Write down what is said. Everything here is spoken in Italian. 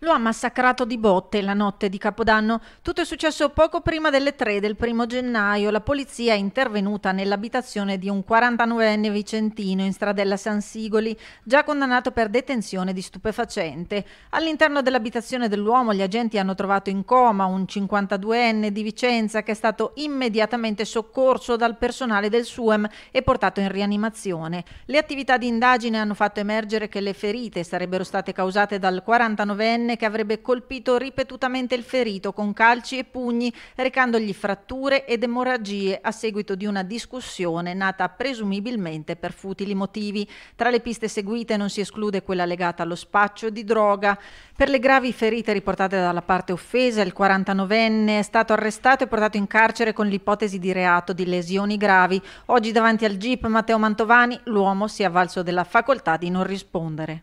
lo ha massacrato di botte la notte di Capodanno. Tutto è successo poco prima delle 3 del primo gennaio. La polizia è intervenuta nell'abitazione di un 49enne vicentino in stradella San Sigoli, già condannato per detenzione di stupefacente. All'interno dell'abitazione dell'uomo gli agenti hanno trovato in coma un 52enne di Vicenza che è stato immediatamente soccorso dal personale del SUEM e portato in rianimazione. Le attività di indagine hanno fatto emergere che le ferite sarebbero state causate dal 49enne diciottenne che avrebbe colpito ripetutamente il ferito con calci e pugni, recandogli fratture ed emorragie a seguito di una discussione nata presumibilmente per futili motivi. Tra le piste seguite non si esclude quella legata allo spaccio di droga. Per le gravi ferite riportate dalla parte offesa, il 49enne è stato arrestato e portato in carcere con l'ipotesi di reato di lesioni gravi. Oggi davanti al GIP Matteo Mantovani l'uomo si è avvalso della facoltà di non rispondere.